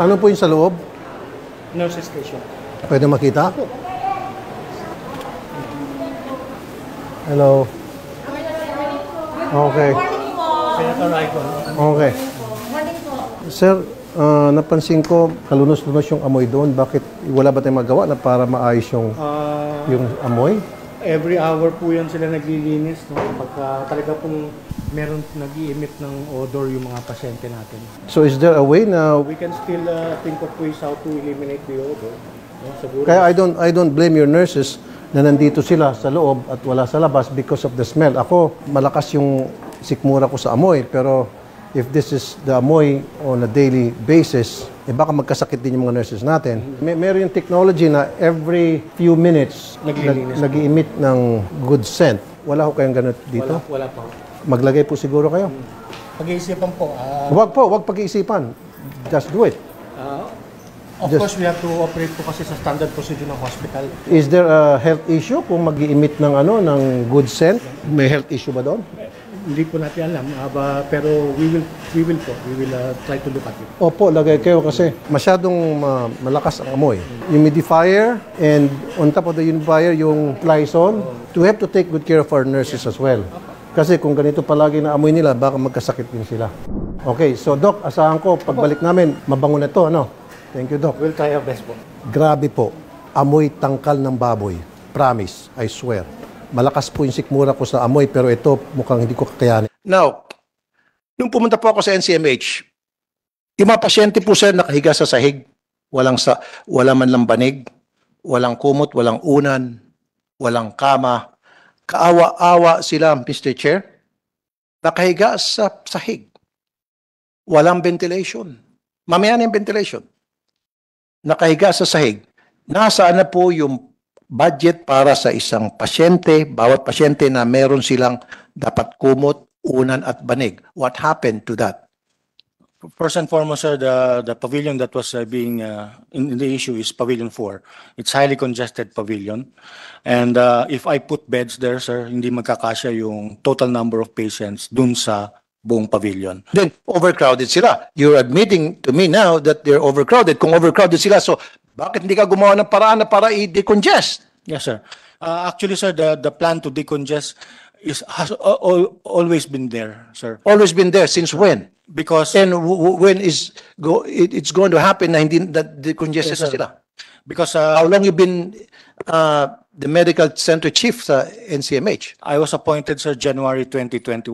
Ano po yung sa loob? Nurse station. Pwede makita? Hello. Okay. Senator Icon. Okay. Sir, uh, napansin ko kalunos-lunos yung amoy doon. Bakit wala ba tayong magawa na para maayos yung, uh, yung amoy? Every hour po yan sila naglilinis. No? Pagka talaga pong meron nag emit ng odor yung mga pasyente natin. So is there a way na We can still uh, think of ways how to eliminate the odor. No, siguro. Kaya I don't I don't blame your nurses na nandito sila sa loob at wala sa labas because of the smell. Ako, malakas yung sikmura ko sa amoy, pero if this is the amoy on a daily basis, eh baka magkasakit din yung mga nurses natin. May meron yung technology na every few minutes Naglilinis nag, emit ng good scent. Wala ho kayong ganun dito? Wala, wala pa. Maglagay po siguro kayo. Pag-iisipan po. Uh, wag po, wag pag-iisipan. Just do it. Uh, of Just, course, we have to operate po kasi sa standard procedure ng hospital. Is there a health issue kung mag emit ng ano ng good scent? May health issue ba doon? Hindi po natin alam, uh, ba, pero we will we will po, we will uh, try to look at it. Opo, lagay kayo kasi masyadong uh, malakas ang amoy. Humidifier and on top of the humidifier yung Lysol. to have to take good care of our nurses as well. Kasi kung ganito palagi na amoy nila, baka magkasakit din sila. Okay, so Doc, asahan ko, pagbalik namin, mabango na to, ano? Thank you, Doc. We'll try our best po. Grabe po, amoy tangkal ng baboy. Promise, I swear. Malakas po yung sikmura ko sa amoy, pero ito mukhang hindi ko kakayanin. Now, nung pumunta po ako sa NCMH, yung mga pasyente po sir nakahiga sa sahig, walang sa, wala man lang banig, walang kumot, walang unan, walang kama, Kaawa-awa sila, Mr. Chair. Nakahiga sa sahig. Walang ventilation. Mamaya na yung ventilation. Nakahiga sa sahig. Nasaan na po yung budget para sa isang pasyente, bawat pasyente na meron silang dapat kumot, unan at banig. What happened to that? First and foremost, sir, the, the pavilion that was uh, being uh, in, in the issue is Pavilion 4. It's highly congested pavilion. And uh, if I put beds there, sir, hindi magkakasya yung total number of patients dun sa buong pavilion. Then, overcrowded sila. You're admitting to me now that they're overcrowded. Kung overcrowded sila, so bakit hindi ka gumawa ng paraan na para i-decongest? Yes, sir. Uh, actually, sir, the, the plan to decongest is has al- always been there, sir. Always been there since when? Because And w- when is go it, it's going to happen na hindi na decongested na sila? because uh- How long you been uh, the medical center chief sa NCMH? I was appointed, sir, January 2021.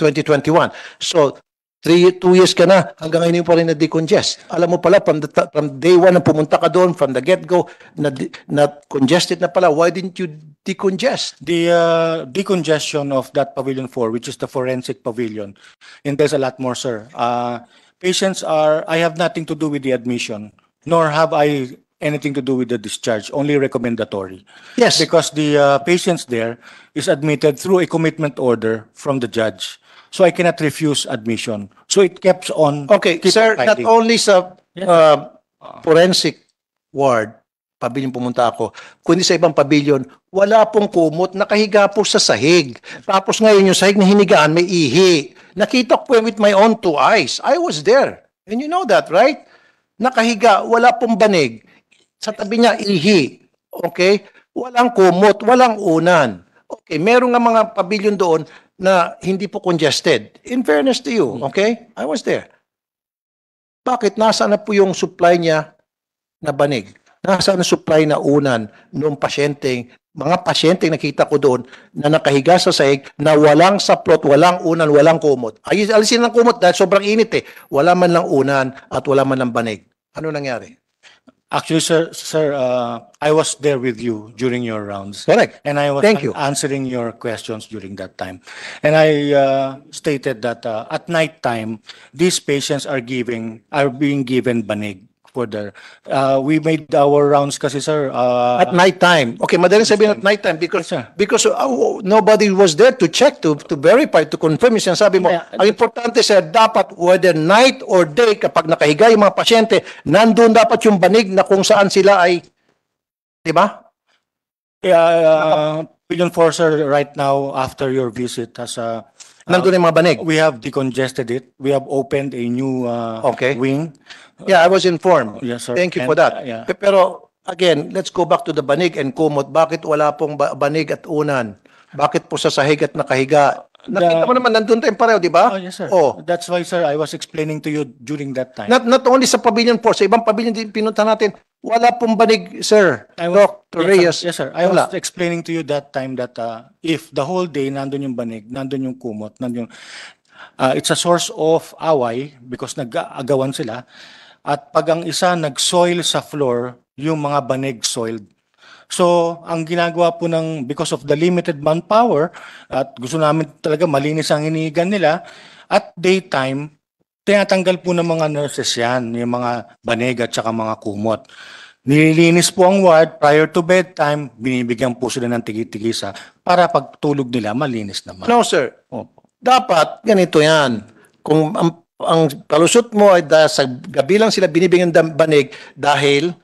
2021. So Three, two years ka na, hanggang ngayon pa rin na-decongest. Alam mo pala, from, the, from day one na pumunta ka doon, from the get-go, na, na congested na pala, why didn't you decongest? The uh, decongestion of that Pavilion 4, which is the forensic pavilion, entails a lot more, sir. Uh, patients are, I have nothing to do with the admission, nor have I anything to do with the discharge, only recommendatory. Yes. Because the uh, patients there is admitted through a commitment order from the judge. So I cannot refuse admission. So it kept on. Okay, keep sir, not only sa uh, forensic ward, pavilion pumunta ako, kundi sa ibang pavilion, wala pong kumot, nakahiga po sa sahig. Tapos ngayon yung sahig na hinigaan, may ihi. Nakita ko po with my own two eyes. I was there. And you know that, right? Nakahiga, wala pong banig. Sa tabi niya, ihi. Okay? Walang kumot, walang unan. Okay, meron nga mga pavilion doon na hindi po congested. In fairness to you, hmm. okay? I was there. Bakit? Nasaan na po yung supply niya na banig? Nasaan ang supply na unan noong pasyenteng, mga pasyenteng nakita ko doon na nakahiga sa sahig na walang saplot, walang unan, walang kumot. Ay, alisin ng kumot dahil sobrang init eh. Wala man lang unan at wala man lang banig. Ano nangyari? Actually, sir, sir, uh, I was there with you during your rounds. Correct. And I was Thank you. answering your questions during that time. And I uh, stated that uh, at night time, these patients are giving are being given banig for there. Uh, we made our rounds kasi sir. Uh, at night time. Okay, madaling sabihin at night time because sir. because uh, nobody was there to check to to verify to confirm yung sinasabi mo. Yeah. Ang importante sir, dapat whether night or day kapag nakahiga yung mga pasyente, nandoon dapat yung banig na kung saan sila ay 'di ba? Yeah, uh, Pillion Four sir, right now after your visit has uh, Nandoon uh, yung mga banig. we have decongested it. We have opened a new uh, Okay. wing. Yeah, I was informed. Oh, yes, sir. Thank you for that. uh, yeah. Pero again, let's go back to the banig and kumot. Bakit wala pong ba- banig at unan? Bakit po sa sahig at nakahiga? Nakita The- mo naman, nandun tayong pareho, di ba? Oh, yes, sir. Oh. That's why, sir, I was explaining to you during that time. Not, not only sa Pavilion 4, sa ibang pavilion din pinunta natin, wala pong banig, sir. was- Dr. Yes, sir. Reyes. Yes, sir. I wala. was explaining to you that time that uh, if the whole day nandun yung banig, nandun yung kumot, nandun yung... Uh, it's a source of away because nag-agawan sila at pag ang isa nag-soil sa floor, yung mga banig soiled. So, ang ginagawa po ng, because of the limited manpower, at gusto namin talaga malinis ang hinihigan nila, at daytime, tinatanggal po ng mga nurses yan, yung mga banig at saka mga kumot. Nililinis po ang ward prior to bedtime, binibigyan po sila ng tigitigisa para pagtulog nila malinis naman. No sir, Opo. dapat ganito yan. Kung ang ang kalusot mo ay dahil sa gabi lang sila binibigyan ng banig dahil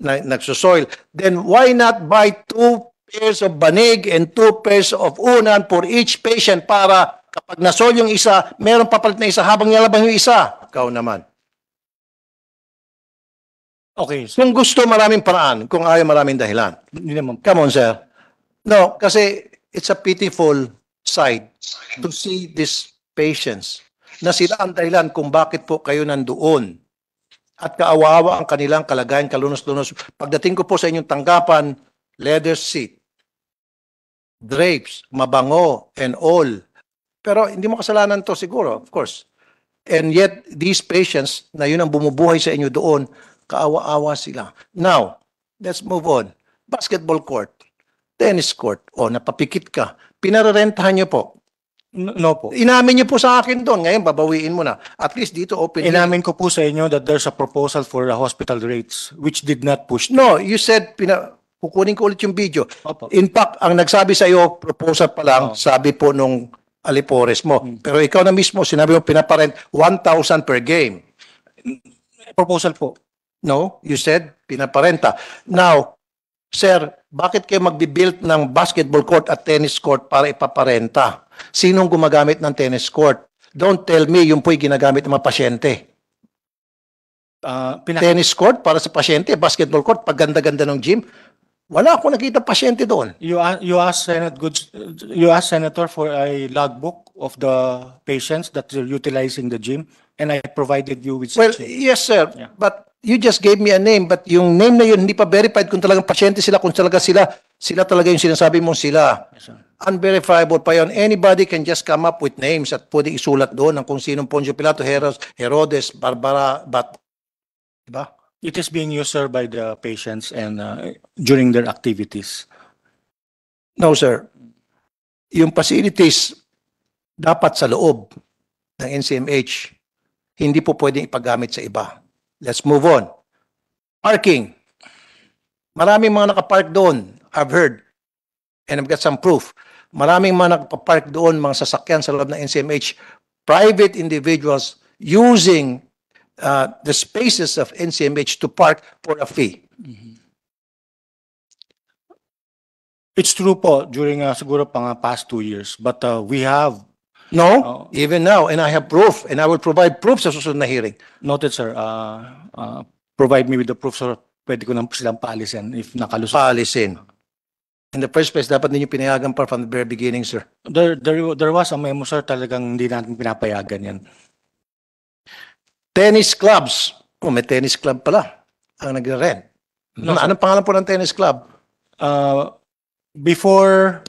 na, nagsusoil. Then why not buy two pairs of banig and two pairs of unan for each patient para kapag nasol yung isa, meron papalit na isa habang nilabang yung isa. Ikaw naman. Okay. Kung gusto, maraming paraan. Kung ayaw, maraming dahilan. Hindi naman. Come on, sir. No, kasi it's a pitiful sight to see this patients na sila ang dahilan kung bakit po kayo nandoon. At kaawawa ang kanilang kalagayan, kalunos-lunos. Pagdating ko po sa inyong tanggapan, leather seat, drapes, mabango, and all. Pero hindi mo kasalanan to siguro, of course. And yet, these patients na yun ang bumubuhay sa inyo doon, kaawa-awa sila. Now, let's move on. Basketball court, tennis court, o napapikit ka, pinarerentahan nyo po. No po. Inamin niyo po sa akin doon. Ngayon, babawiin mo na. At least dito, open. Inamin ko po sa inyo that there's a proposal for the hospital rates which did not push. No, you said, pina, kukunin ko ulit yung video. Opo. In fact, ang nagsabi sa iyo, proposal pa lang, Oo. Oh. sabi po nung Alipores mo. Hmm. Pero ikaw na mismo, sinabi mo, pinaparent 1,000 per game. Proposal po. No, you said pinaparenta. Now, Sir, bakit kayo magbibuild ng basketball court at tennis court para ipaparenta? Sinong gumagamit ng tennis court? Don't tell me yung po'y ginagamit ng mga pasyente. Ah, pinak- Tennis court para sa pasyente, basketball court, pagganda-ganda ng gym. Wala akong nakita pasyente doon. you, a- you ask Senate Goods, you ask Senator for a logbook of the patients that are utilizing the gym, and I provided you with. Well, yes, sir. Yeah. But you just gave me a name but yung name na yun hindi pa verified kung talagang pasyente sila kung talaga sila sila talaga yung sinasabi mong sila yes, unverifiable pa yun. anybody can just come up with names at pwede isulat doon ng kung sinong Poncio Pilato Herodes, Herodes Barbara but diba it is being used sir by the patients and uh, during their activities no sir yung facilities dapat sa loob ng NCMH hindi po pwedeng ipagamit sa iba Let's move on. Parking. Maraming mga nakapark doon. I've heard. And I've got some proof. Maraming mga nakapark doon, mga sasakyan sa loob ng NCMH. Private individuals using uh, the spaces of NCMH to park for a fee. It's true po during uh, siguro pang uh, past two years but uh, we have No, Oh. even now, and I have proof, and I will provide proof sa susunod na hearing. Noted, sir. Uh, uh, provide me with the proof, sir. Pwede ko nang silang paalisin if nakalusot. Paalisin. In the first place, dapat ninyo pinayagan pa from the very beginning, sir. There, there, there was a memo, sir. Talagang hindi natin pinapayagan yan. Tennis clubs. Oh, may tennis club pala. Ang nagre-rent. No, Ano- sir. anong pangalan po ng tennis club? Uh, before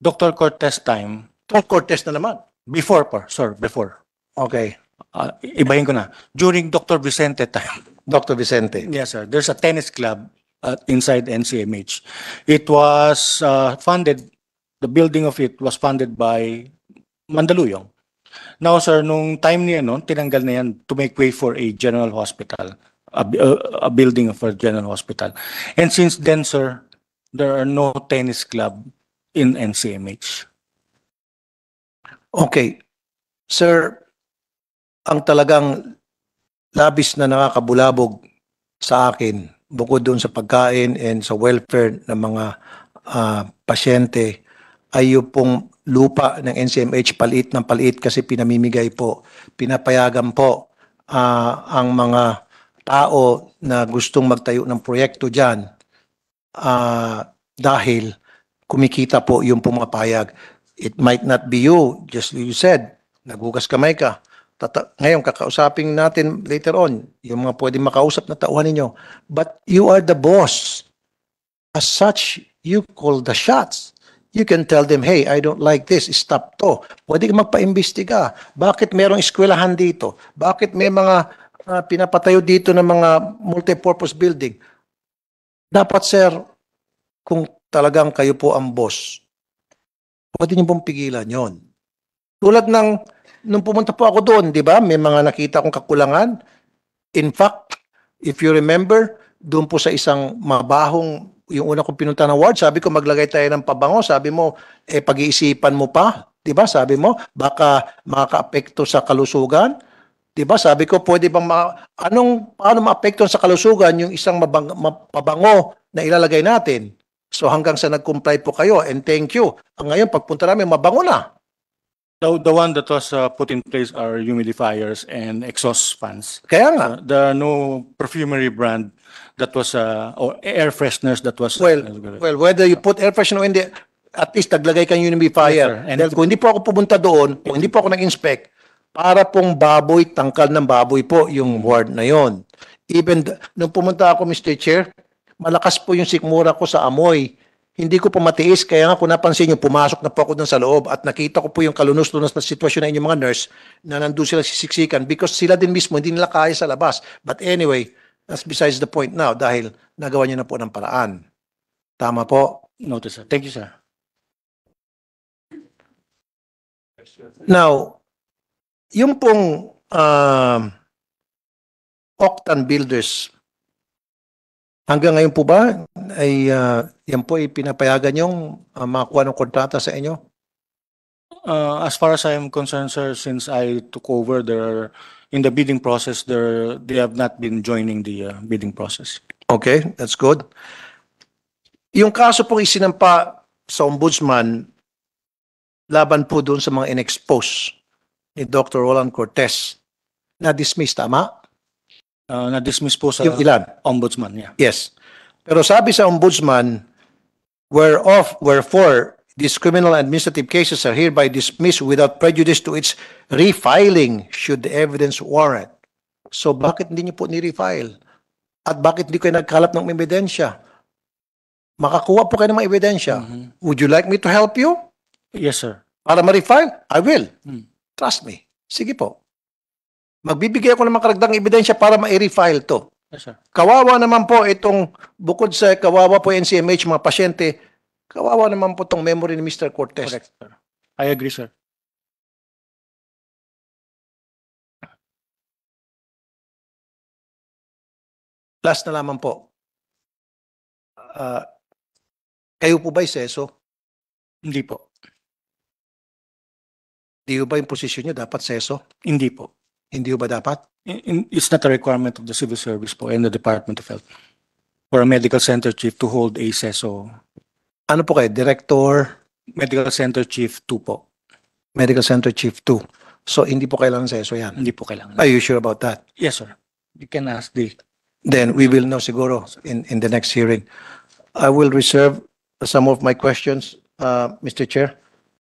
Dr. Cortez time, Itong court na naman. Before pa, sir, before. Okay. Uh, ibahin ko na. During Dr. Vicente time. Dr. Vicente. Yes, sir. There's a tennis club uh, inside NCMH. It was uh, funded, the building of it was funded by Mandaluyong. Now, sir, nung time niya noon, tinanggal na yan to make way for a general hospital, a, a, uh, a building for a general hospital. And since then, sir, there are no tennis club in NCMH. Okay. Sir, ang talagang labis na nakakabulabog sa akin bukod doon sa pagkain and sa welfare ng mga uh, pasyente ay yung pong lupa ng NCMH palit ng palit kasi pinamimigay po, pinapayagan po uh, ang mga tao na gustong magtayo ng proyekto dyan uh, dahil kumikita po yung pumapayag. It might not be you, just you said, nagugas kamay ka. Tata- ngayon, kakausapin natin later on, yung mga pwede makausap na tauhan ninyo. But you are the boss. As such, you call the shots. You can tell them, hey, I don't like this, stop to. Pwede ka magpa-imbestiga. Bakit merong eskwelahan dito? Bakit may mga uh, pinapatayo dito ng mga multipurpose building? Dapat, sir, kung talagang kayo po ang boss, pwede niyo pong pigilan yon. Tulad ng, nung pumunta po ako doon, di ba, may mga nakita kong kakulangan. In fact, if you remember, doon po sa isang mabahong, yung una kong pinunta ng ward, sabi ko maglagay tayo ng pabango, sabi mo, eh pag-iisipan mo pa, di ba, sabi mo, baka makaapekto sa kalusugan. Di ba? Sabi ko, pwede bang ma- anong paano maapektuhan sa kalusugan yung isang mabang- mapabango na ilalagay natin? So hanggang sa nag-comply po kayo and thank you. Ang Ngayon pagpunta namin mabango na. The, the one that was uh, put in place are humidifiers and exhaust fans. Kaya nga. Uh, there are no perfumery brand that was uh, or air fresheners that was well uh, well whether you put air freshener in hindi at least naglagay kang humidifier. Yes, and kung hindi po ako pumunta doon, kung hindi po ako nag-inspect, para pong baboy, tangkal ng baboy po yung ward na yon. Even, nung pumunta ako, Mr. Chair, malakas po yung sikmura ko sa amoy. Hindi ko po matiis, kaya nga kung napansin nyo, pumasok na po ako dun sa loob at nakita ko po yung kalunos-lunos na sitwasyon ng inyong mga nurse na nandun sila sisiksikan because sila din mismo hindi nila kaya sa labas. But anyway, that's besides the point now dahil nagawa nyo na po ng paraan. Tama po? Notice, sir. Thank you, sir. Now, yung pong uh, Octan Builders Hanggang ngayon po ba ay ah, yan po ay pinapayagan yung ah, makakuha ng kontrata sa inyo? Uh, as far as I am concerned, sir, since I took over, there in the bidding process, there they have not been joining the uh, bidding process. Okay, that's good. Yung kaso pong isinampa sa ombudsman laban po doon sa mga inexpose ni Dr. Roland Cortez na dismissed, tama? Ah, na-dismiss po sa Yung ilan? ombudsman. Yeah. Yes. Pero sabi sa ombudsman, whereof, wherefore, these criminal administrative cases are hereby dismissed without prejudice to its refiling should the evidence warrant. So bakit hindi niyo po ni-refile? At bakit hindi kayo nagkalap ng ebidensya? Makakuha po kayo ng mga ebidensya. Mm-hmm. Would you like me to help you? Yes, sir. Para ma-refile? I will. Mm. Trust me. Sige po. Magbibigay ako ng makaragdang ebidensya para ma-refile to. Yes, sir. Kawawa naman po itong, bukod sa kawawa po NCMH, mga pasyente, kawawa naman po itong memory ni Mr. Cortez. Correct, sir. I agree, sir. Last na lamang po. Uh, kayo po ba seso? Hindi po. Di ba yung posisyon nyo dapat seso? Hindi po. Hindi ho ba dapat? It's not a requirement of the civil service po and the Department of Health for a medical center chief to hold a CESO. Ano po kayo? Director, Medical Center Chief 2 po. Medical Center Chief 2. So, hindi po kailangan sa ESO yan. Hindi po kailangan. Are you sure about that? Yes, sir. You can ask the Then we will know siguro in, in the next hearing. I will reserve some of my questions, uh, Mr. Chair.